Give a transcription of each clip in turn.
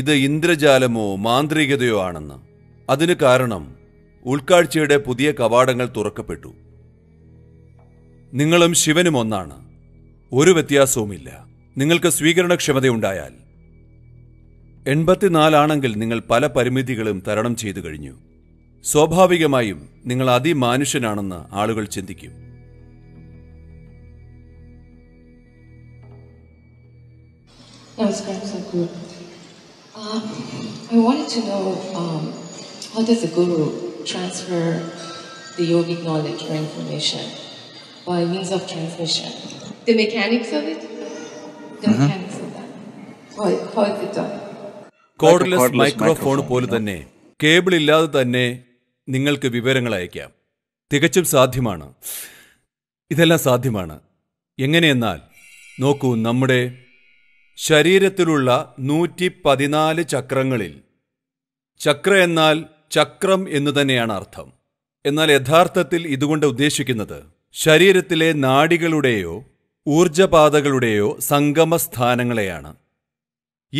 ഇത് ഇന്ദ്രജാലമോ മാന്ത്രികതയോ ആണെന്ന് അതിന് കാരണം ഉൾക്കാഴ്ചയുടെ പുതിയ കവാടങ്ങൾ തുറക്കപ്പെട്ടു നിങ്ങളും ശിവനും ഒന്നാണ് ഒരു വ്യത്യാസവുമില്ല നിങ്ങൾക്ക് സ്വീകരണക്ഷമതയുണ്ടായാൽ എൺപത്തിനാലാണെങ്കിൽ നിങ്ങൾ പല പരിമിതികളും തരണം ചെയ്തു കഴിഞ്ഞു സ്വാഭാവികമായും നിങ്ങൾ അതിമാനുഷ്യനാണെന്ന് ആളുകൾ ചിന്തിക്കും So good. Um, I wanted to know um, how does the Guru transfer the yogic knowledge or information by means of transmission? The mechanics of it? The mm-hmm. mechanics of that. How, how is it done? Cordless microphone പോലെ തന്നെ cable ഇല്ലാതെ തന്നെ നിങ്ങൾക്ക് വിവരങ്ങൾ അയക്കാം തികച്ചും സാധ്യമാണ് ഇതെല്ലാം സാധ്യമാണ് എങ്ങനെയെന്നാൽ നോക്കൂ നമ്മുടെ ശരീരത്തിലുള്ള നൂറ്റി പതിനാല് ചക്രങ്ങളിൽ ചക്ര എന്നാൽ ചക്രം എന്നു തന്നെയാണ് അർത്ഥം എന്നാൽ യഥാർത്ഥത്തിൽ ഇതുകൊണ്ട് ഉദ്ദേശിക്കുന്നത് ശരീരത്തിലെ നാടികളുടെയോ ഊർജപാതകളുടെയോ സംഗമസ്ഥാനങ്ങളെയാണ്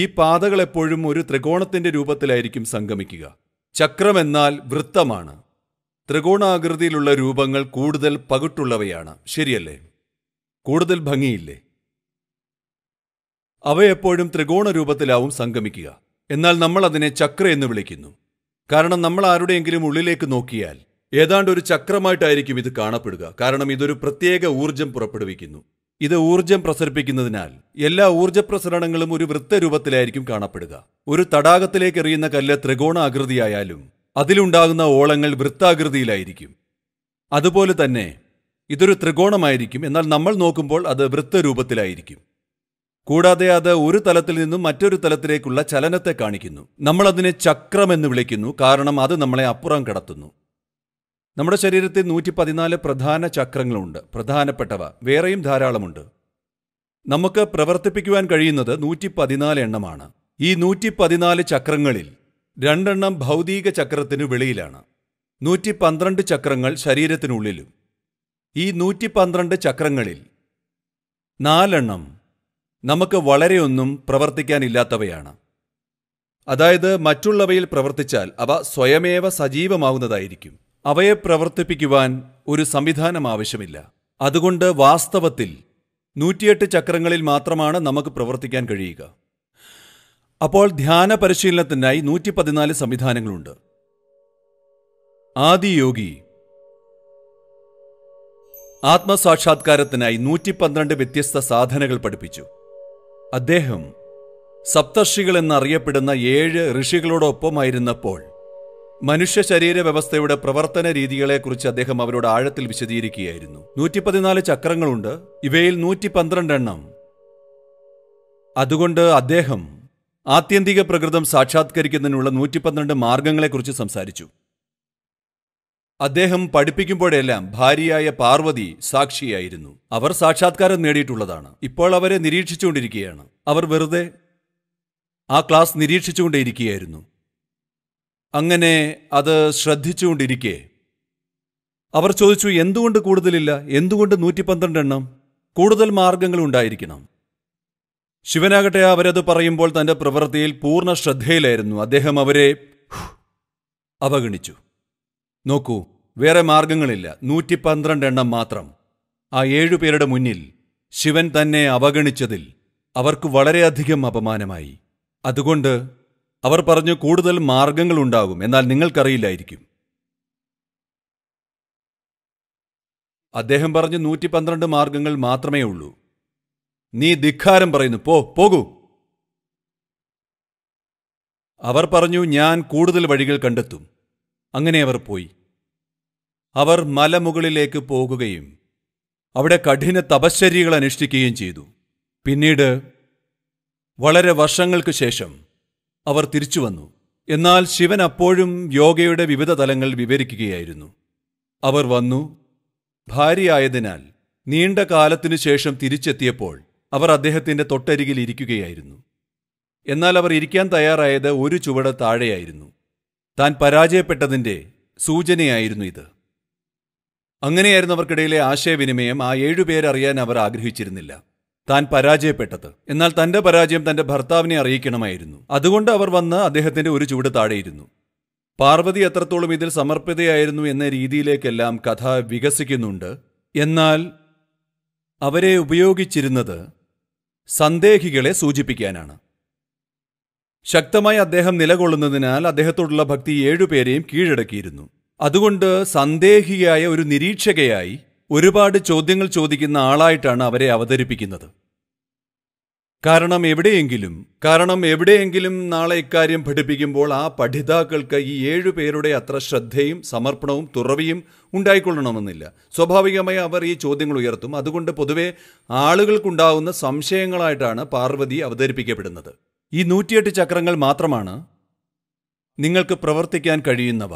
ഈ പാതകൾ എപ്പോഴും ഒരു ത്രികോണത്തിന്റെ രൂപത്തിലായിരിക്കും സംഗമിക്കുക ചക്രമെന്നാൽ വൃത്തമാണ് ത്രികോണാകൃതിയിലുള്ള രൂപങ്ങൾ കൂടുതൽ പകുട്ടുള്ളവയാണ് ശരിയല്ലേ കൂടുതൽ ഭംഗിയില്ലേ അവയെപ്പോഴും ത്രികോണ രൂപത്തിലാവും സംഗമിക്കുക എന്നാൽ നമ്മൾ അതിനെ ചക്ര എന്ന് വിളിക്കുന്നു കാരണം നമ്മൾ ആരുടെയെങ്കിലും ഉള്ളിലേക്ക് നോക്കിയാൽ ഏതാണ്ട് ഒരു ചക്രമായിട്ടായിരിക്കും ഇത് കാണപ്പെടുക കാരണം ഇതൊരു പ്രത്യേക ഊർജം പുറപ്പെടുവിക്കുന്നു ഇത് ഊർജം പ്രസരിപ്പിക്കുന്നതിനാൽ എല്ലാ ഊർജ പ്രസരണങ്ങളും ഒരു വൃത്തരൂപത്തിലായിരിക്കും കാണപ്പെടുക ഒരു തടാകത്തിലേക്ക് എറിയുന്ന കല്ല് ത്രികോണ ആകൃതിയായാലും അതിലുണ്ടാകുന്ന ഓളങ്ങൾ വൃത്താകൃതിയിലായിരിക്കും അതുപോലെ തന്നെ ഇതൊരു ത്രികോണമായിരിക്കും എന്നാൽ നമ്മൾ നോക്കുമ്പോൾ അത് വൃത്തരൂപത്തിലായിരിക്കും കൂടാതെ അത് ഒരു തലത്തിൽ നിന്നും മറ്റൊരു തലത്തിലേക്കുള്ള ചലനത്തെ കാണിക്കുന്നു നമ്മൾ അതിനെ ചക്രം എന്ന് വിളിക്കുന്നു കാരണം അത് നമ്മളെ അപ്പുറം കടത്തുന്നു നമ്മുടെ ശരീരത്തിൽ നൂറ്റി പതിനാല് പ്രധാന ചക്രങ്ങളുണ്ട് പ്രധാനപ്പെട്ടവ വേറെയും ധാരാളമുണ്ട് നമുക്ക് പ്രവർത്തിപ്പിക്കുവാൻ കഴിയുന്നത് നൂറ്റി പതിനാല് എണ്ണമാണ് ഈ നൂറ്റി പതിനാല് ചക്രങ്ങളിൽ രണ്ടെണ്ണം ഭൗതിക ചക്രത്തിന് വെളിയിലാണ് നൂറ്റി പന്ത്രണ്ട് ചക്രങ്ങൾ ശരീരത്തിനുള്ളിലും ഈ നൂറ്റി പന്ത്രണ്ട് ചക്രങ്ങളിൽ നാലെണ്ണം നമുക്ക് വളരെയൊന്നും പ്രവർത്തിക്കാനില്ലാത്തവയാണ് അതായത് മറ്റുള്ളവയിൽ പ്രവർത്തിച്ചാൽ അവ സ്വയമേവ സജീവമാവുന്നതായിരിക്കും അവയെ പ്രവർത്തിപ്പിക്കുവാൻ ഒരു സംവിധാനം ആവശ്യമില്ല അതുകൊണ്ട് വാസ്തവത്തിൽ നൂറ്റിയെട്ട് ചക്രങ്ങളിൽ മാത്രമാണ് നമുക്ക് പ്രവർത്തിക്കാൻ കഴിയുക അപ്പോൾ ധ്യാന പരിശീലനത്തിനായി നൂറ്റി പതിനാല് സംവിധാനങ്ങളുണ്ട് ആദിയോഗി ആത്മസാക്ഷാത്കാരത്തിനായി നൂറ്റി പന്ത്രണ്ട് വ്യത്യസ്ത സാധനകൾ പഠിപ്പിച്ചു അദ്ദേഹം സപ്തർഷികൾ എന്നറിയപ്പെടുന്ന ഏഴ് ഋഷികളോടൊപ്പമായിരുന്നപ്പോൾ മനുഷ്യ ശരീര വ്യവസ്ഥയുടെ പ്രവർത്തന രീതികളെക്കുറിച്ച് അദ്ദേഹം അവരോട് ആഴത്തിൽ വിശദീകരിക്കുകയായിരുന്നു നൂറ്റി പതിനാല് ചക്രങ്ങളുണ്ട് ഇവയിൽ നൂറ്റി പന്ത്രണ്ടെണ്ണം അതുകൊണ്ട് അദ്ദേഹം ആത്യന്തിക പ്രകൃതം സാക്ഷാത്കരിക്കുന്നതിനുള്ള നൂറ്റി പന്ത്രണ്ട് മാർഗങ്ങളെക്കുറിച്ച് സംസാരിച്ചു അദ്ദേഹം പഠിപ്പിക്കുമ്പോഴെല്ലാം ഭാര്യയായ പാർവതി സാക്ഷിയായിരുന്നു അവർ സാക്ഷാത്കാരം നേടിയിട്ടുള്ളതാണ് ഇപ്പോൾ അവരെ നിരീക്ഷിച്ചുകൊണ്ടിരിക്കുകയാണ് അവർ വെറുതെ ആ ക്ലാസ് നിരീക്ഷിച്ചുകൊണ്ടേയിരിക്കുകയായിരുന്നു അങ്ങനെ അത് ശ്രദ്ധിച്ചുകൊണ്ടിരിക്കെ അവർ ചോദിച്ചു എന്തുകൊണ്ട് കൂടുതലില്ല എന്തുകൊണ്ട് നൂറ്റി പന്ത്രണ്ട് എണ്ണം കൂടുതൽ മാർഗങ്ങൾ ഉണ്ടായിരിക്കണം ശിവനാകട്ടെ അവരത് പറയുമ്പോൾ തൻ്റെ പ്രവൃത്തിയിൽ പൂർണ്ണ ശ്രദ്ധയിലായിരുന്നു അദ്ദേഹം അവരെ അവഗണിച്ചു നോക്കൂ വേറെ മാർഗങ്ങളില്ല നൂറ്റി പന്ത്രണ്ട് എണ്ണം മാത്രം ആ ഏഴുപേരുടെ മുന്നിൽ ശിവൻ തന്നെ അവഗണിച്ചതിൽ അവർക്ക് വളരെയധികം അപമാനമായി അതുകൊണ്ട് അവർ പറഞ്ഞു കൂടുതൽ മാർഗങ്ങളുണ്ടാകും എന്നാൽ നിങ്ങൾക്കറിയില്ലായിരിക്കും അദ്ദേഹം പറഞ്ഞു നൂറ്റി പന്ത്രണ്ട് മാർഗങ്ങൾ മാത്രമേ ഉള്ളൂ നീ ധിക്കാരം പറയുന്നു പോ പോകൂ അവർ പറഞ്ഞു ഞാൻ കൂടുതൽ വഴികൾ കണ്ടെത്തും അങ്ങനെ അവർ പോയി അവർ മലമുകളിലേക്ക് പോകുകയും അവിടെ കഠിന തപശ്ചര്യകൾ അനുഷ്ഠിക്കുകയും ചെയ്തു പിന്നീട് വളരെ വർഷങ്ങൾക്ക് ശേഷം അവർ തിരിച്ചു വന്നു എന്നാൽ ശിവൻ അപ്പോഴും യോഗയുടെ വിവിധ തലങ്ങൾ വിവരിക്കുകയായിരുന്നു അവർ വന്നു ഭാര്യയായതിനാൽ നീണ്ട കാലത്തിനു ശേഷം തിരിച്ചെത്തിയപ്പോൾ അവർ അദ്ദേഹത്തിൻ്റെ തൊട്ടരികിൽ ഇരിക്കുകയായിരുന്നു എന്നാൽ അവർ ഇരിക്കാൻ തയ്യാറായത് ഒരു ചുവട് താഴെയായിരുന്നു താൻ പരാജയപ്പെട്ടതിൻ്റെ സൂചനയായിരുന്നു ഇത് അങ്ങനെയായിരുന്നവർക്കിടയിലെ ആശയവിനിമയം ആ ഏഴുപേരറിയാൻ അവർ ആഗ്രഹിച്ചിരുന്നില്ല താൻ പരാജയപ്പെട്ടത് എന്നാൽ തന്റെ പരാജയം തന്റെ ഭർത്താവിനെ അറിയിക്കണമായിരുന്നു അതുകൊണ്ട് അവർ വന്ന് അദ്ദേഹത്തിന്റെ ഒരു ചൂട് താഴെയിരുന്നു പാർവതി എത്രത്തോളം ഇതിൽ സമർപ്പിതയായിരുന്നു എന്ന രീതിയിലേക്കെല്ലാം കഥ വികസിക്കുന്നുണ്ട് എന്നാൽ അവരെ ഉപയോഗിച്ചിരുന്നത് സന്ദേഹികളെ സൂചിപ്പിക്കാനാണ് ശക്തമായി അദ്ദേഹം നിലകൊള്ളുന്നതിനാൽ അദ്ദേഹത്തോടുള്ള ഭക്തി ഏഴുപേരെയും കീഴടക്കിയിരുന്നു അതുകൊണ്ട് സന്ദേഹിയായ ഒരു നിരീക്ഷകയായി ഒരുപാട് ചോദ്യങ്ങൾ ചോദിക്കുന്ന ആളായിട്ടാണ് അവരെ അവതരിപ്പിക്കുന്നത് കാരണം എവിടെയെങ്കിലും കാരണം എവിടെയെങ്കിലും നാളെ ഇക്കാര്യം പഠിപ്പിക്കുമ്പോൾ ആ പഠിതാക്കൾക്ക് ഈ ഏഴു പേരുടെ അത്ര ശ്രദ്ധയും സമർപ്പണവും തുറവിയും ഉണ്ടായിക്കൊള്ളണമെന്നില്ല സ്വാഭാവികമായി അവർ ഈ ചോദ്യങ്ങൾ ഉയർത്തും അതുകൊണ്ട് പൊതുവെ ആളുകൾക്കുണ്ടാകുന്ന സംശയങ്ങളായിട്ടാണ് പാർവതി അവതരിപ്പിക്കപ്പെടുന്നത് ഈ നൂറ്റിയെട്ട് ചക്രങ്ങൾ മാത്രമാണ് നിങ്ങൾക്ക് പ്രവർത്തിക്കാൻ കഴിയുന്നവ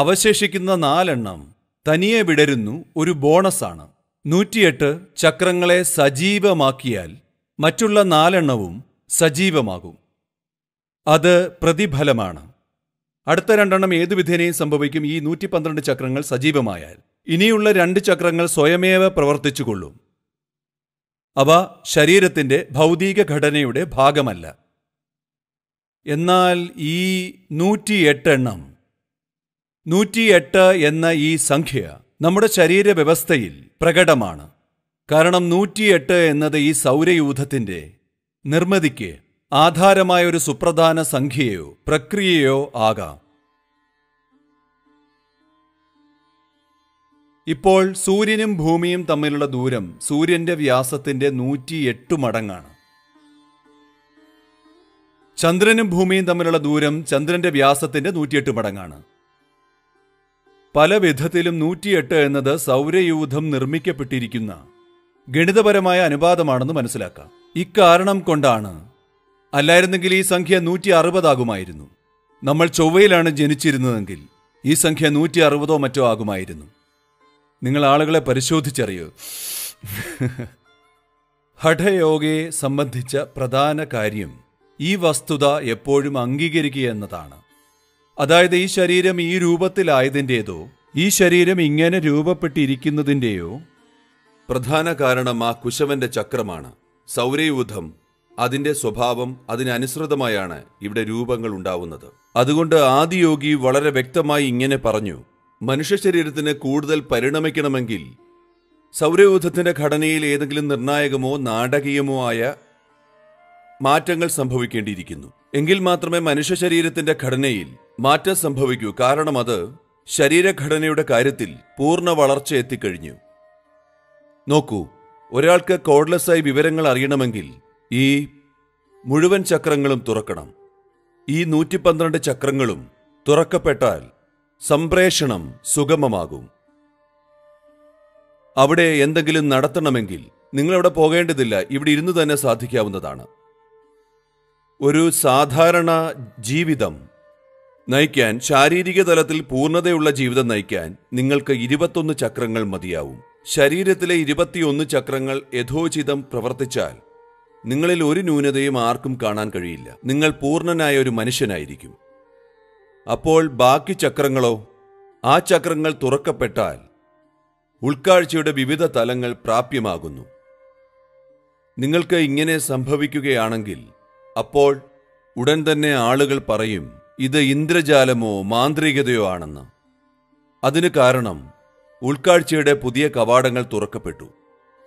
അവശേഷിക്കുന്ന നാലെണ്ണം തനിയെ വിടരുന്നു ഒരു ബോണസാണ് നൂറ്റിയെട്ട് ചക്രങ്ങളെ സജീവമാക്കിയാൽ മറ്റുള്ള നാലെണ്ണവും സജീവമാകും അത് പ്രതിഫലമാണ് അടുത്ത രണ്ടെണ്ണം ഏതു വിധേനയും സംഭവിക്കും ഈ നൂറ്റി പന്ത്രണ്ട് ചക്രങ്ങൾ സജീവമായാൽ ഇനിയുള്ള രണ്ട് ചക്രങ്ങൾ സ്വയമേവ പ്രവർത്തിച്ചുകൊള്ളും അവ ശരീരത്തിൻ്റെ ഭൗതിക ഘടനയുടെ ഭാഗമല്ല എന്നാൽ ഈ നൂറ്റിയെട്ട് എണ്ണം നൂറ്റിയെട്ട് എന്ന ഈ സംഖ്യ നമ്മുടെ ശരീരവ്യവസ്ഥയിൽ പ്രകടമാണ് കാരണം നൂറ്റിയെട്ട് എന്നത് ഈ സൗരയൂഥത്തിൻ്റെ നിർമ്മിതിക്ക് ആധാരമായ ഒരു സുപ്രധാന സംഖ്യയോ പ്രക്രിയയോ ആകാം ഇപ്പോൾ സൂര്യനും ഭൂമിയും തമ്മിലുള്ള ദൂരം സൂര്യന്റെ വ്യാസത്തിന്റെ നൂറ്റിയെട്ടു മടങ്ങാണ് ചന്ദ്രനും ഭൂമിയും തമ്മിലുള്ള ദൂരം ചന്ദ്രന്റെ വ്യാസത്തിന്റെ നൂറ്റിയെട്ട് മടങ്ങാണ് പല വിധത്തിലും നൂറ്റിയെട്ട് എന്നത് സൗരയൂഥം നിർമ്മിക്കപ്പെട്ടിരിക്കുന്ന ഗണിതപരമായ അനുപാതമാണെന്ന് മനസ്സിലാക്കാം ഇക്കാരണം കൊണ്ടാണ് അല്ലായിരുന്നെങ്കിൽ ഈ സംഖ്യ നൂറ്റി അറുപതാകുമായിരുന്നു നമ്മൾ ചൊവ്വയിലാണ് ജനിച്ചിരുന്നതെങ്കിൽ ഈ സംഖ്യ നൂറ്റി അറുപതോ മറ്റോ ആകുമായിരുന്നു നിങ്ങൾ ആളുകളെ പരിശോധിച്ചറിയൂ ഹഠയോഗയെ സംബന്ധിച്ച പ്രധാന കാര്യം ഈ വസ്തുത എപ്പോഴും അംഗീകരിക്കുക എന്നതാണ് അതായത് ഈ ശരീരം ഈ രൂപത്തിലായതിൻ്റേതോ ഈ ശരീരം ഇങ്ങനെ രൂപപ്പെട്ടിരിക്കുന്നതിൻ്റെയോ പ്രധാന കാരണം ആ കുശവന്റെ ചക്രമാണ് സൗരയൂഥം അതിന്റെ സ്വഭാവം അതിനനുസൃതമായാണ് ഇവിടെ രൂപങ്ങൾ ഉണ്ടാവുന്നത് അതുകൊണ്ട് ആദിയോഗി വളരെ വ്യക്തമായി ഇങ്ങനെ പറഞ്ഞു മനുഷ്യ ശരീരത്തിന് കൂടുതൽ പരിണമിക്കണമെങ്കിൽ സൗരയൂഥത്തിന്റെ ഘടനയിൽ ഏതെങ്കിലും നിർണായകമോ നാടകീയമോ ആയ മാറ്റങ്ങൾ സംഭവിക്കേണ്ടിയിരിക്കുന്നു എങ്കിൽ മാത്രമേ മനുഷ്യ ശരീരത്തിന്റെ ഘടനയിൽ മാറ്റം സംഭവിക്കൂ കാരണം അത് ശരീരഘടനയുടെ കാര്യത്തിൽ പൂർണ്ണ വളർച്ച എത്തിക്കഴിഞ്ഞു നോക്കൂ ഒരാൾക്ക് കോഡ്ലെസ്സായി വിവരങ്ങൾ അറിയണമെങ്കിൽ ഈ മുഴുവൻ ചക്രങ്ങളും തുറക്കണം ഈ നൂറ്റി പന്ത്രണ്ട് ചക്രങ്ങളും തുറക്കപ്പെട്ടാൽ സംപ്രേഷണം സുഗമമാകും അവിടെ എന്തെങ്കിലും നടത്തണമെങ്കിൽ നിങ്ങളവിടെ പോകേണ്ടതില്ല ഇവിടെ ഇരുന്ന് തന്നെ സാധിക്കാവുന്നതാണ് ഒരു സാധാരണ ജീവിതം നയിക്കാൻ ശാരീരിക തലത്തിൽ പൂർണ്ണതയുള്ള ജീവിതം നയിക്കാൻ നിങ്ങൾക്ക് ഇരുപത്തൊന്ന് ചക്രങ്ങൾ മതിയാവും ശരീരത്തിലെ ഇരുപത്തിയൊന്ന് ചക്രങ്ങൾ യഥോചിതം പ്രവർത്തിച്ചാൽ നിങ്ങളിൽ ഒരു ന്യൂനതയും ആർക്കും കാണാൻ കഴിയില്ല നിങ്ങൾ പൂർണ്ണനായ ഒരു മനുഷ്യനായിരിക്കും അപ്പോൾ ബാക്കി ചക്രങ്ങളോ ആ ചക്രങ്ങൾ തുറക്കപ്പെട്ടാൽ ഉൾക്കാഴ്ചയുടെ വിവിധ തലങ്ങൾ പ്രാപ്യമാകുന്നു നിങ്ങൾക്ക് ഇങ്ങനെ സംഭവിക്കുകയാണെങ്കിൽ അപ്പോൾ ഉടൻ തന്നെ ആളുകൾ പറയും ഇത് ഇന്ദ്രജാലമോ മാന്ത്രികതയോ ആണെന്ന് അതിന് കാരണം ഉൾക്കാഴ്ചയുടെ പുതിയ കവാടങ്ങൾ തുറക്കപ്പെട്ടു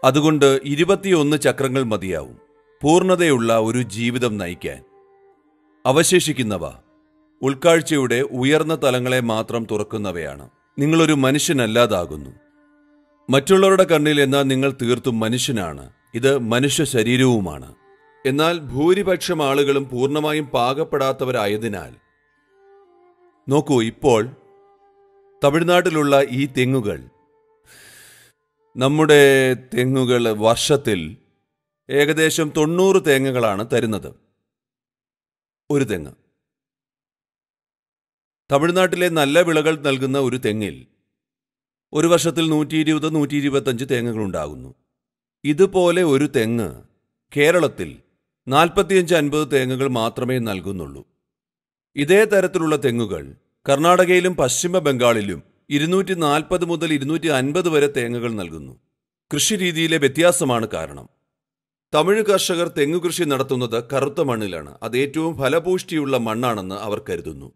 അതുകൊണ്ട് ഇരുപത്തിയൊന്ന് ചക്രങ്ങൾ മതിയാവും പൂർണ്ണതയുള്ള ഒരു ജീവിതം നയിക്കാൻ അവശേഷിക്കുന്നവ ഉൾക്കാഴ്ചയുടെ ഉയർന്ന തലങ്ങളെ മാത്രം തുറക്കുന്നവയാണ് നിങ്ങളൊരു മനുഷ്യനല്ലാതാകുന്നു മറ്റുള്ളവരുടെ കണ്ണിൽ എന്നാൽ നിങ്ങൾ തീർത്തും മനുഷ്യനാണ് ഇത് മനുഷ്യ ശരീരവുമാണ് എന്നാൽ ഭൂരിപക്ഷം ആളുകളും പൂർണ്ണമായും പാകപ്പെടാത്തവരായതിനാൽ നോക്കൂ ഇപ്പോൾ തമിഴ്നാട്ടിലുള്ള ഈ തെങ്ങുകൾ നമ്മുടെ തെങ്ങുകൾ വർഷത്തിൽ ഏകദേശം തൊണ്ണൂറ് തേങ്ങകളാണ് തരുന്നത് ഒരു തെങ്ങ് തമിഴ്നാട്ടിലെ നല്ല വിളകൾ നൽകുന്ന ഒരു തെങ്ങിൽ ഒരു വർഷത്തിൽ നൂറ്റി ഇരുപത് നൂറ്റി ഇരുപത്തഞ്ച് തേങ്ങകളുണ്ടാകുന്നു ഇതുപോലെ ഒരു തെങ്ങ് കേരളത്തിൽ നാൽപ്പത്തിയഞ്ച് അൻപത് തേങ്ങകൾ മാത്രമേ നൽകുന്നുള്ളൂ ഇതേ തരത്തിലുള്ള തെങ്ങുകൾ കർണാടകയിലും പശ്ചിമ ബംഗാളിലും ഇരുന്നൂറ്റി നാൽപ്പത് മുതൽ ഇരുന്നൂറ്റി അൻപത് വരെ തേങ്ങകൾ നൽകുന്നു കൃഷി രീതിയിലെ വ്യത്യാസമാണ് കാരണം തമിഴ് കർഷകർ തെങ്ങു കൃഷി നടത്തുന്നത് കറുത്ത മണ്ണിലാണ് അത് ഏറ്റവും ഫലപുഷ്ടിയുള്ള മണ്ണാണെന്ന് അവർ കരുതുന്നു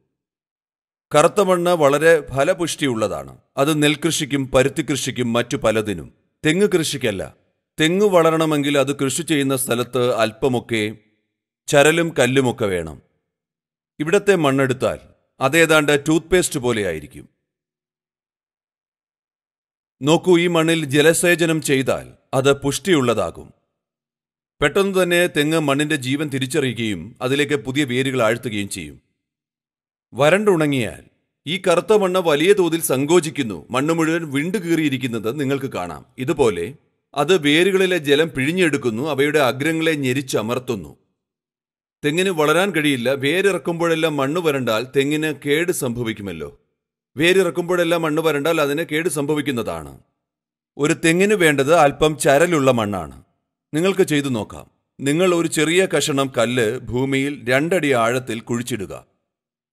കറുത്ത മണ്ണ് വളരെ ഫലപുഷ്ടിയുള്ളതാണ് അത് നെൽകൃഷിക്കും പരുത്തി കൃഷിക്കും മറ്റു പലതിനും തെങ്ങ് കൃഷിക്കല്ല തെങ്ങ് വളരണമെങ്കിൽ അത് കൃഷി ചെയ്യുന്ന സ്ഥലത്ത് അല്പമൊക്കെ ചരലും കല്ലുമൊക്കെ വേണം ഇവിടത്തെ മണ്ണെടുത്താൽ അതേതാണ്ട് ടൂത്ത്പേസ്റ്റ് പോലെയായിരിക്കും നോക്കൂ ഈ മണ്ണിൽ ജലസേചനം ചെയ്താൽ അത് പുഷ്ടിയുള്ളതാകും പെട്ടെന്ന് തന്നെ തെങ്ങ് മണ്ണിന്റെ ജീവൻ തിരിച്ചറിയുകയും അതിലേക്ക് പുതിയ വേരുകൾ ആഴ്ത്തുകയും ചെയ്യും വരണ്ടുണങ്ങിയാൽ ഈ കറുത്ത മണ്ണ് വലിയ തോതിൽ സങ്കോചിക്കുന്നു മണ്ണ് മുഴുവൻ വിണ്ടു കീറിയിരിക്കുന്നത് നിങ്ങൾക്ക് കാണാം ഇതുപോലെ അത് വേരുകളിലെ ജലം പിഴിഞ്ഞെടുക്കുന്നു അവയുടെ അഗ്രങ്ങളെ ഞെരിച്ചമർത്തുന്നു തെങ്ങിന് വളരാൻ കഴിയില്ല വേരിറക്കുമ്പോഴെല്ലാം മണ്ണ് വരണ്ടാൽ തെങ്ങിന് കേട് സംഭവിക്കുമല്ലോ വേരിറക്കുമ്പോഴെല്ലാം മണ്ണ് വരണ്ടാൽ അതിന് കേട് സംഭവിക്കുന്നതാണ് ഒരു തെങ്ങിന് വേണ്ടത് അല്പം ചരലുള്ള മണ്ണാണ് നിങ്ങൾക്ക് ചെയ്തു നോക്കാം നിങ്ങൾ ഒരു ചെറിയ കഷണം കല്ല് ഭൂമിയിൽ രണ്ടടി ആഴത്തിൽ കുഴിച്ചിടുക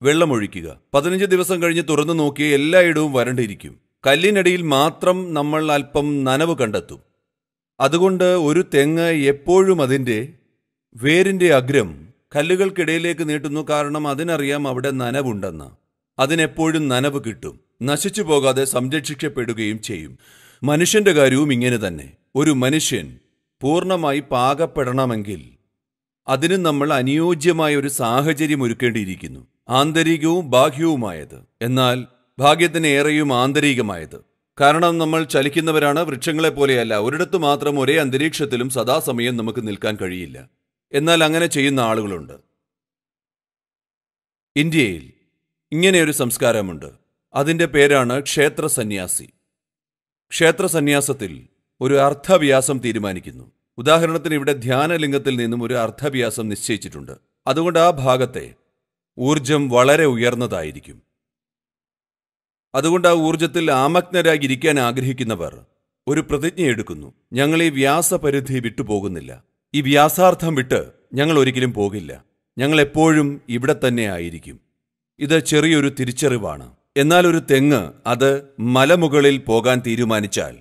വെള്ളമൊഴിക്കുക പതിനഞ്ച് ദിവസം കഴിഞ്ഞ് തുറന്നു നോക്കിയ എല്ലായിടവും വരണ്ടിരിക്കും കല്ലിനടിയിൽ മാത്രം നമ്മൾ അല്പം നനവ് കണ്ടെത്തും അതുകൊണ്ട് ഒരു തെങ്ങ് എപ്പോഴും അതിൻ്റെ വേരിൻ്റെ അഗ്രം കല്ലുകൾക്കിടയിലേക്ക് നീട്ടുന്നു കാരണം അതിനറിയാം അവിടെ നനവുണ്ടെന്ന് അതിനെപ്പോഴും നനവ് കിട്ടും നശിച്ചു പോകാതെ സംരക്ഷിക്കപ്പെടുകയും ചെയ്യും മനുഷ്യന്റെ കാര്യവും ഇങ്ങനെ തന്നെ ഒരു മനുഷ്യൻ പൂർണ്ണമായി പാകപ്പെടണമെങ്കിൽ അതിന് നമ്മൾ അനുയോജ്യമായ ഒരു സാഹചര്യം ഒരുക്കേണ്ടിയിരിക്കുന്നു ആന്തരികവും ബാഹ്യവുമായത് എന്നാൽ ഭാഗ്യത്തിന് ഏറെയും ആന്തരികമായത് കാരണം നമ്മൾ ചലിക്കുന്നവരാണ് വൃക്ഷങ്ങളെ പോലെയല്ല ഒരിടത്തു മാത്രം ഒരേ അന്തരീക്ഷത്തിലും സദാസമയം നമുക്ക് നിൽക്കാൻ കഴിയില്ല എന്നാൽ അങ്ങനെ ചെയ്യുന്ന ആളുകളുണ്ട് ഇന്ത്യയിൽ ഇങ്ങനെയൊരു സംസ്കാരമുണ്ട് അതിൻ്റെ പേരാണ് ക്ഷേത്ര സന്യാസി ക്ഷേത്ര സന്യാസത്തിൽ ഒരു അർത്ഥവ്യാസം തീരുമാനിക്കുന്നു ഉദാഹരണത്തിന് ഇവിടെ ധ്യാനലിംഗത്തിൽ നിന്നും ഒരു അർത്ഥവ്യാസം നിശ്ചയിച്ചിട്ടുണ്ട് അതുകൊണ്ട് ആ ഭാഗത്തെ ഊർജം വളരെ ഉയർന്നതായിരിക്കും അതുകൊണ്ട് ആ ഊർജത്തിൽ ആമഗ്നരായിരിക്കാൻ ആഗ്രഹിക്കുന്നവർ ഒരു പ്രതിജ്ഞയെടുക്കുന്നു ഞങ്ങൾ ഈ വ്യാസപരിധി വിട്ടുപോകുന്നില്ല ഈ വ്യാസാർത്ഥം വിട്ട് ഞങ്ങൾ ഒരിക്കലും പോകില്ല ഞങ്ങൾ എപ്പോഴും ഇവിടെ തന്നെ ആയിരിക്കും ഇത് ചെറിയൊരു തിരിച്ചറിവാണ് എന്നാൽ ഒരു തെങ്ങ് അത് മലമുകളിൽ പോകാൻ തീരുമാനിച്ചാൽ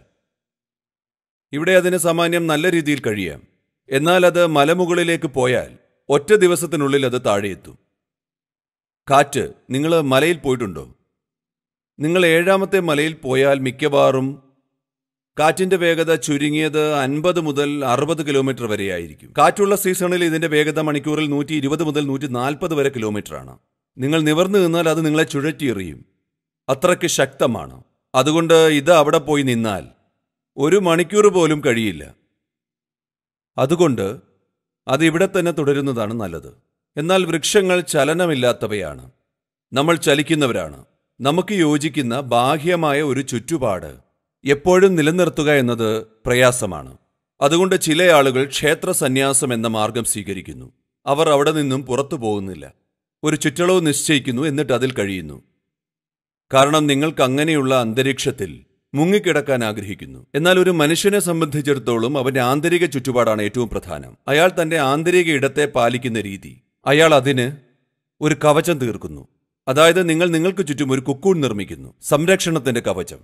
ഇവിടെ അതിന് സാമാന്യം നല്ല രീതിയിൽ കഴിയാം എന്നാൽ അത് മലമുകളിലേക്ക് പോയാൽ ഒറ്റ ദിവസത്തിനുള്ളിൽ അത് താഴെയെത്തും കാറ്റ് നിങ്ങൾ മലയിൽ പോയിട്ടുണ്ടോ നിങ്ങൾ ഏഴാമത്തെ മലയിൽ പോയാൽ മിക്കവാറും കാറ്റിന്റെ വേഗത ചുരുങ്ങിയത് അൻപത് മുതൽ അറുപത് കിലോമീറ്റർ വരെയായിരിക്കും കാറ്റുള്ള സീസണിൽ ഇതിന്റെ വേഗത മണിക്കൂറിൽ നൂറ്റി ഇരുപത് മുതൽ നൂറ്റി നാൽപ്പത് വരെ കിലോമീറ്ററാണ് നിങ്ങൾ നിവർന്നു നിന്നാൽ അത് നിങ്ങളെ ചുഴറ്റിയെറിയും അത്രയ്ക്ക് ശക്തമാണ് അതുകൊണ്ട് ഇത് അവിടെ പോയി നിന്നാൽ ഒരു മണിക്കൂർ പോലും കഴിയില്ല അതുകൊണ്ട് അത് ഇവിടെ തന്നെ തുടരുന്നതാണ് നല്ലത് എന്നാൽ വൃക്ഷങ്ങൾ ചലനമില്ലാത്തവയാണ് നമ്മൾ ചലിക്കുന്നവരാണ് നമുക്ക് യോജിക്കുന്ന ബാഹ്യമായ ഒരു ചുറ്റുപാട് എപ്പോഴും നിലനിർത്തുക എന്നത് പ്രയാസമാണ് അതുകൊണ്ട് ചില ആളുകൾ ക്ഷേത്ര സന്യാസം എന്ന മാർഗം സ്വീകരിക്കുന്നു അവർ അവിടെ നിന്നും പുറത്തു പോകുന്നില്ല ഒരു ചുറ്റളവ് നിശ്ചയിക്കുന്നു എന്നിട്ട് അതിൽ കഴിയുന്നു കാരണം നിങ്ങൾക്ക് അങ്ങനെയുള്ള അന്തരീക്ഷത്തിൽ മുങ്ങിക്കിടക്കാൻ ആഗ്രഹിക്കുന്നു എന്നാൽ ഒരു മനുഷ്യനെ സംബന്ധിച്ചിടത്തോളം അവന്റെ ആന്തരിക ചുറ്റുപാടാണ് ഏറ്റവും പ്രധാനം അയാൾ തന്റെ ആന്തരിക ഇടത്തെ പാലിക്കുന്ന രീതി അയാൾ അതിന് ഒരു കവചം തീർക്കുന്നു അതായത് നിങ്ങൾ നിങ്ങൾക്ക് ചുറ്റും ഒരു കുക്കൂൺ നിർമ്മിക്കുന്നു സംരക്ഷണത്തിന്റെ കവചം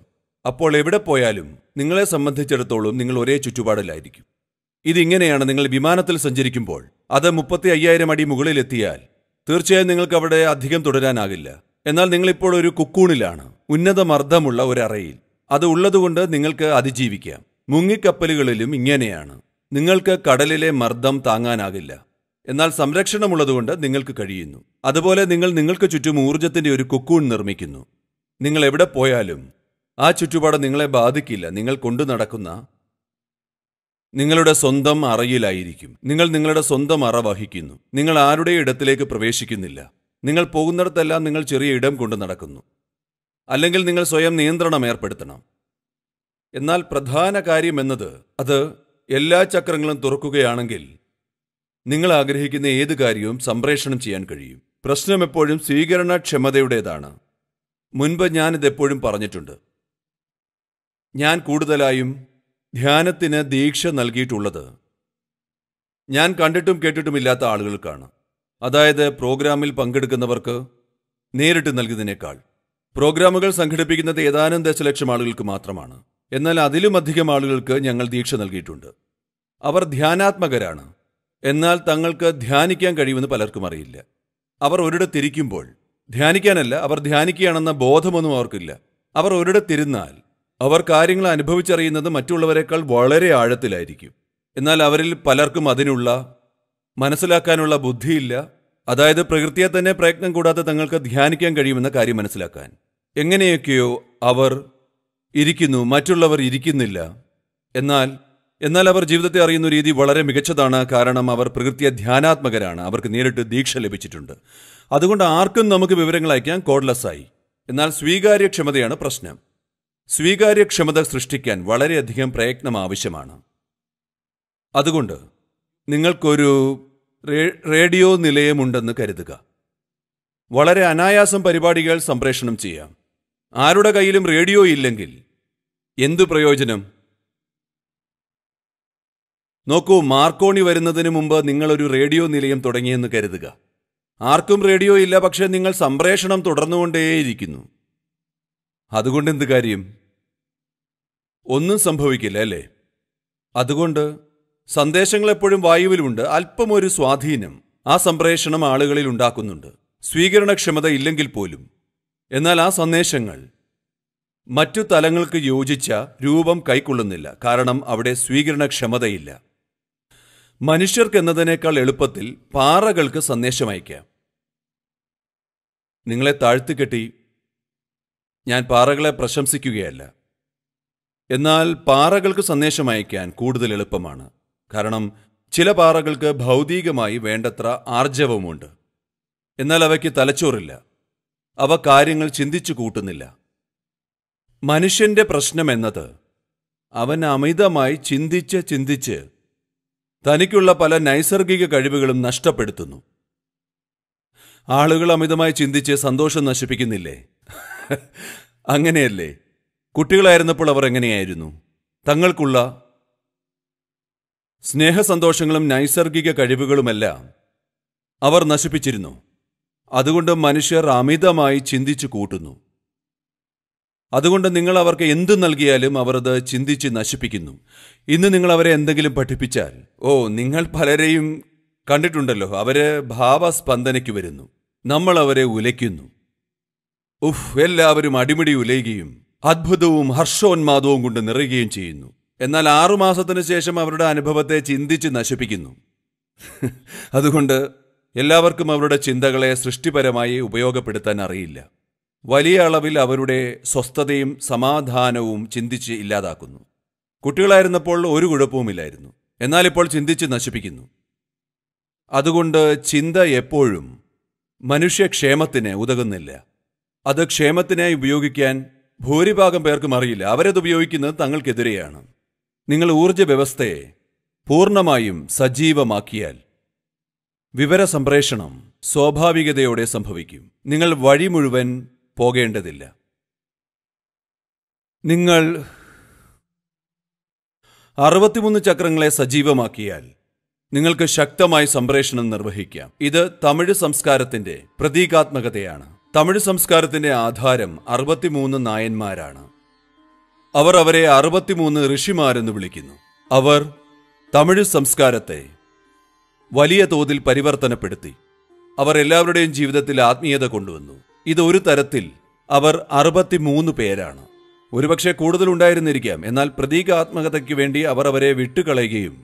അപ്പോൾ എവിടെ പോയാലും നിങ്ങളെ സംബന്ധിച്ചിടത്തോളം നിങ്ങൾ ഒരേ ചുറ്റുപാടിലായിരിക്കും ഇതിങ്ങനെയാണ് നിങ്ങൾ വിമാനത്തിൽ സഞ്ചരിക്കുമ്പോൾ അത് മുപ്പത്തി അയ്യായിരം അടി മുകളിലെത്തിയാൽ തീർച്ചയായും നിങ്ങൾക്ക് അവിടെ അധികം തുടരാനാകില്ല എന്നാൽ നിങ്ങളിപ്പോൾ ഒരു കുക്കൂണിലാണ് ഉന്നത മർദ്ദമുള്ള ഒരു അറയിൽ അത് ഉള്ളതുകൊണ്ട് നിങ്ങൾക്ക് അതിജീവിക്കാം മുങ്ങിക്കപ്പലുകളിലും ഇങ്ങനെയാണ് നിങ്ങൾക്ക് കടലിലെ മർദ്ദം താങ്ങാനാകില്ല എന്നാൽ സംരക്ഷണമുള്ളതുകൊണ്ട് നിങ്ങൾക്ക് കഴിയുന്നു അതുപോലെ നിങ്ങൾ നിങ്ങൾക്ക് ചുറ്റും ഊർജത്തിന്റെ ഒരു കൊക്കൂൺ നിർമ്മിക്കുന്നു നിങ്ങൾ എവിടെ പോയാലും ആ ചുറ്റുപാട് നിങ്ങളെ ബാധിക്കില്ല നിങ്ങൾ കൊണ്ടു നടക്കുന്ന നിങ്ങളുടെ സ്വന്തം അറയിലായിരിക്കും നിങ്ങൾ നിങ്ങളുടെ സ്വന്തം അറ വഹിക്കുന്നു നിങ്ങൾ ആരുടെ ഇടത്തിലേക്ക് പ്രവേശിക്കുന്നില്ല നിങ്ങൾ പോകുന്നിടത്തെല്ലാം നിങ്ങൾ ചെറിയ ഇടം കൊണ്ടു നടക്കുന്നു അല്ലെങ്കിൽ നിങ്ങൾ സ്വയം നിയന്ത്രണം ഏർപ്പെടുത്തണം എന്നാൽ പ്രധാന കാര്യം എന്നത് അത് എല്ലാ ചക്രങ്ങളും തുറക്കുകയാണെങ്കിൽ നിങ്ങൾ ആഗ്രഹിക്കുന്ന ഏത് കാര്യവും സംപ്രേഷണം ചെയ്യാൻ കഴിയും പ്രശ്നം എപ്പോഴും സ്വീകരണക്ഷമതയുടേതാണ് മുൻപ് ഞാനിതെപ്പോഴും പറഞ്ഞിട്ടുണ്ട് ഞാൻ കൂടുതലായും ധ്യാനത്തിന് ദീക്ഷ നൽകിയിട്ടുള്ളത് ഞാൻ കണ്ടിട്ടും കേട്ടിട്ടുമില്ലാത്ത ആളുകൾക്കാണ് അതായത് പ്രോഗ്രാമിൽ പങ്കെടുക്കുന്നവർക്ക് നേരിട്ട് നൽകുന്നതിനേക്കാൾ പ്രോഗ്രാമുകൾ സംഘടിപ്പിക്കുന്നത് ഏതാനും ദശലക്ഷം ആളുകൾക്ക് മാത്രമാണ് എന്നാൽ അതിലും അധികം ആളുകൾക്ക് ഞങ്ങൾ ദീക്ഷ നൽകിയിട്ടുണ്ട് അവർ ധ്യാനാത്മകരാണ് എന്നാൽ തങ്ങൾക്ക് ധ്യാനിക്കാൻ കഴിയുമെന്ന് പലർക്കും അറിയില്ല അവർ ഒരിടത്തിരിക്കുമ്പോൾ ധ്യാനിക്കാനല്ല അവർ ധ്യാനിക്കുകയാണെന്ന ബോധമൊന്നും അവർക്കില്ല അവർ ഒരിടത്തിരുന്നാൽ അവർ കാര്യങ്ങൾ അനുഭവിച്ചറിയുന്നത് മറ്റുള്ളവരെക്കാൾ വളരെ ആഴത്തിലായിരിക്കും എന്നാൽ അവരിൽ പലർക്കും അതിനുള്ള മനസ്സിലാക്കാനുള്ള ബുദ്ധിയില്ല അതായത് പ്രകൃതിയെ തന്നെ പ്രയത്നം കൂടാതെ തങ്ങൾക്ക് ധ്യാനിക്കാൻ കഴിയുമെന്ന കാര്യം മനസ്സിലാക്കാൻ എങ്ങനെയൊക്കെയോ അവർ ഇരിക്കുന്നു മറ്റുള്ളവർ ഇരിക്കുന്നില്ല എന്നാൽ എന്നാൽ അവർ ജീവിതത്തെ അറിയുന്ന രീതി വളരെ മികച്ചതാണ് കാരണം അവർ പ്രകൃതിയെ ധ്യാനാത്മകരാണ് അവർക്ക് നേരിട്ട് ദീക്ഷ ലഭിച്ചിട്ടുണ്ട് അതുകൊണ്ട് ആർക്കും നമുക്ക് വിവരങ്ങൾ അയക്കാൻ കോഡ്ലെസ്സായി എന്നാൽ സ്വീകാര്യക്ഷമതയാണ് പ്രശ്നം സ്വീകാര്യക്ഷമത സൃഷ്ടിക്കാൻ വളരെയധികം പ്രയത്നം ആവശ്യമാണ് അതുകൊണ്ട് നിങ്ങൾക്കൊരു റേഡിയോ നിലയമുണ്ടെന്ന് കരുതുക വളരെ അനായാസം പരിപാടികൾ സംപ്രേഷണം ചെയ്യാം ആരുടെ കയ്യിലും റേഡിയോ ഇല്ലെങ്കിൽ എന്തു പ്രയോജനം നോക്കൂ മാർക്കോണി വരുന്നതിന് മുമ്പ് നിങ്ങളൊരു റേഡിയോ നിലയം തുടങ്ങിയെന്ന് കരുതുക ആർക്കും റേഡിയോ ഇല്ല പക്ഷേ നിങ്ങൾ സംപ്രേഷണം തുടർന്നുകൊണ്ടേയിരിക്കുന്നു അതുകൊണ്ട് എന്ത് കാര്യം ഒന്നും സംഭവിക്കില്ല അല്ലേ അതുകൊണ്ട് സന്ദേശങ്ങൾ എപ്പോഴും വായുവിലുണ്ട് അല്പം ഒരു സ്വാധീനം ആ സംപ്രേഷണം ആളുകളിൽ ഉണ്ടാക്കുന്നുണ്ട് സ്വീകരണക്ഷമത ഇല്ലെങ്കിൽ പോലും എന്നാൽ ആ സന്ദേശങ്ങൾ മറ്റു തലങ്ങൾക്ക് യോജിച്ച രൂപം കൈക്കൊള്ളുന്നില്ല കാരണം അവിടെ സ്വീകരണക്ഷമതയില്ല എന്നതിനേക്കാൾ എളുപ്പത്തിൽ പാറകൾക്ക് സന്ദേശമയക്കാം നിങ്ങളെ കെട്ടി ഞാൻ പാറകളെ പ്രശംസിക്കുകയല്ല എന്നാൽ പാറകൾക്ക് സന്ദേശം അയക്കാൻ കൂടുതൽ എളുപ്പമാണ് കാരണം ചില പാറകൾക്ക് ഭൗതികമായി വേണ്ടത്ര ആർജവുമുണ്ട് എന്നാൽ അവയ്ക്ക് തലച്ചോറില്ല അവ കാര്യങ്ങൾ ചിന്തിച്ചു കൂട്ടുന്നില്ല മനുഷ്യൻ്റെ എന്നത് അവൻ അമിതമായി ചിന്തിച്ച് ചിന്തിച്ച് തനിക്കുള്ള പല നൈസർഗിക കഴിവുകളും നഷ്ടപ്പെടുത്തുന്നു ആളുകൾ അമിതമായി ചിന്തിച്ച് സന്തോഷം നശിപ്പിക്കുന്നില്ലേ അങ്ങനെയല്ലേ കുട്ടികളായിരുന്നപ്പോൾ അവർ എങ്ങനെയായിരുന്നു തങ്ങൾക്കുള്ള സ്നേഹസന്തോഷങ്ങളും നൈസർഗിക കഴിവുകളുമെല്ലാം അവർ നശിപ്പിച്ചിരുന്നു അതുകൊണ്ട് മനുഷ്യർ അമിതമായി ചിന്തിച്ചു കൂട്ടുന്നു അതുകൊണ്ട് നിങ്ങൾ അവർക്ക് എന്ത് നൽകിയാലും അവർ അത് ചിന്തിച്ച് നശിപ്പിക്കുന്നു ഇന്ന് നിങ്ങൾ അവരെ എന്തെങ്കിലും പഠിപ്പിച്ചാൽ ഓ നിങ്ങൾ പലരെയും കണ്ടിട്ടുണ്ടല്ലോ അവര് ഭാവസ്പന്ദനയ്ക്ക് വരുന്നു നമ്മൾ അവരെ ഉലയ്ക്കുന്നു ഉഫ് എല്ലാവരും അടിമുടി ഉലയുകയും അത്ഭുതവും ഹർഷോന്മാദവും കൊണ്ട് നിറയുകയും ചെയ്യുന്നു എന്നാൽ ആറുമാസത്തിന് ശേഷം അവരുടെ അനുഭവത്തെ ചിന്തിച്ച് നശിപ്പിക്കുന്നു അതുകൊണ്ട് എല്ലാവർക്കും അവരുടെ ചിന്തകളെ സൃഷ്ടിപരമായി ഉപയോഗപ്പെടുത്താൻ അറിയില്ല വലിയ അളവിൽ അവരുടെ സ്വസ്ഥതയും സമാധാനവും ചിന്തിച്ച് ഇല്ലാതാക്കുന്നു കുട്ടികളായിരുന്നപ്പോൾ ഒരു കുഴപ്പവുമില്ലായിരുന്നു എന്നാൽ ഇപ്പോൾ ചിന്തിച്ച് നശിപ്പിക്കുന്നു അതുകൊണ്ട് ചിന്ത എപ്പോഴും മനുഷ്യക്ഷേമത്തിന് ഉതകുന്നില്ല അത് ക്ഷേമത്തിനായി ഉപയോഗിക്കാൻ ഭൂരിഭാഗം പേർക്കും അറിയില്ല അവരത് ഉപയോഗിക്കുന്നത് തങ്ങൾക്കെതിരെയാണ് നിങ്ങൾ ഊർജ വ്യവസ്ഥയെ പൂർണ്ണമായും സജീവമാക്കിയാൽ വിവരസംപ്രേഷണം സ്വാഭാവികതയോടെ സംഭവിക്കും നിങ്ങൾ വഴി മുഴുവൻ പോകേണ്ടതില്ല നിങ്ങൾ അറുപത്തിമൂന്ന് ചക്രങ്ങളെ സജീവമാക്കിയാൽ നിങ്ങൾക്ക് ശക്തമായി സംപ്രേഷണം നിർവഹിക്കാം ഇത് തമിഴ് സംസ്കാരത്തിന്റെ പ്രതീകാത്മകതയാണ് തമിഴ് സംസ്കാരത്തിന്റെ ആധാരം അറുപത്തിമൂന്ന് നായന്മാരാണ് അവർ അവരെ അറുപത്തിമൂന്ന് ഋഷിമാരെന്ന് വിളിക്കുന്നു അവർ തമിഴ് സംസ്കാരത്തെ വലിയ തോതിൽ പരിവർത്തനപ്പെടുത്തി അവർ എല്ലാവരുടെയും ജീവിതത്തിൽ ആത്മീയത കൊണ്ടുവന്നു ഇതൊരു തരത്തിൽ അവർ അറുപത്തിമൂന്ന് പേരാണ് ഒരുപക്ഷെ കൂടുതലുണ്ടായിരുന്നിരിക്കാം എന്നാൽ പ്രതീകാത്മകതയ്ക്ക് വേണ്ടി അവർ അവരെ വിട്ടുകളയുകയും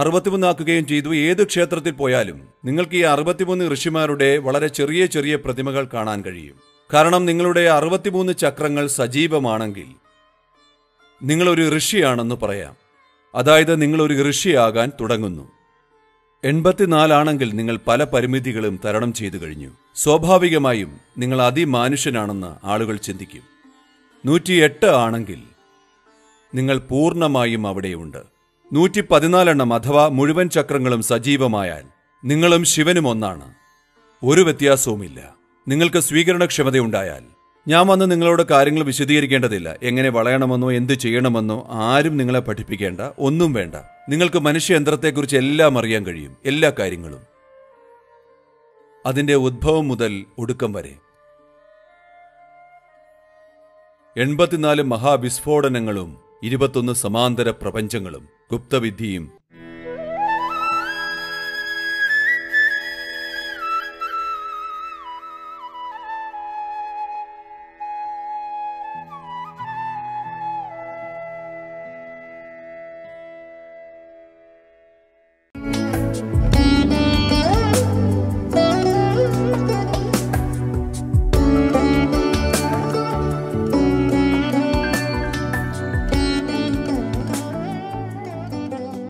അറുപത്തിമൂന്നാക്കുകയും ചെയ്തു ഏത് ക്ഷേത്രത്തിൽ പോയാലും നിങ്ങൾക്ക് ഈ അറുപത്തിമൂന്ന് ഋഷിമാരുടെ വളരെ ചെറിയ ചെറിയ പ്രതിമകൾ കാണാൻ കഴിയും കാരണം നിങ്ങളുടെ അറുപത്തിമൂന്ന് ചക്രങ്ങൾ സജീവമാണെങ്കിൽ നിങ്ങളൊരു ഋഷിയാണെന്ന് പറയാം അതായത് നിങ്ങളൊരു ഋഷിയാകാൻ തുടങ്ങുന്നു എൺപത്തിനാലാണെങ്കിൽ നിങ്ങൾ പല പരിമിതികളും തരണം ചെയ്തു കഴിഞ്ഞു സ്വാഭാവികമായും നിങ്ങൾ അതിമാനുഷ്യനാണെന്ന് ആളുകൾ ചിന്തിക്കും നൂറ്റിയെട്ട് ആണെങ്കിൽ നിങ്ങൾ പൂർണ്ണമായും അവിടെയുണ്ട് നൂറ്റി പതിനാലെണ്ണം അഥവാ മുഴുവൻ ചക്രങ്ങളും സജീവമായാൽ നിങ്ങളും ശിവനും ഒന്നാണ് ഒരു വ്യത്യാസവുമില്ല നിങ്ങൾക്ക് സ്വീകരണക്ഷമതയുണ്ടായാൽ ഞാൻ വന്ന് നിങ്ങളോട് കാര്യങ്ങൾ വിശദീകരിക്കേണ്ടതില്ല എങ്ങനെ വളയണമെന്നോ എന്ത് ചെയ്യണമെന്നോ ആരും നിങ്ങളെ പഠിപ്പിക്കേണ്ട ഒന്നും വേണ്ട നിങ്ങൾക്ക് മനുഷ്യയന്ത്രത്തെക്കുറിച്ച് എല്ലാം അറിയാൻ കഴിയും എല്ലാ കാര്യങ്ങളും അതിൻ്റെ ഉദ്ഭവം മുതൽ ഒടുക്കം വരെ എൺപത്തിനാല് മഹാവിസ്ഫോടനങ്ങളും ഇരുപത്തൊന്ന് സമാന്തര പ്രപഞ്ചങ്ങളും ഗുപ്തവിധിയും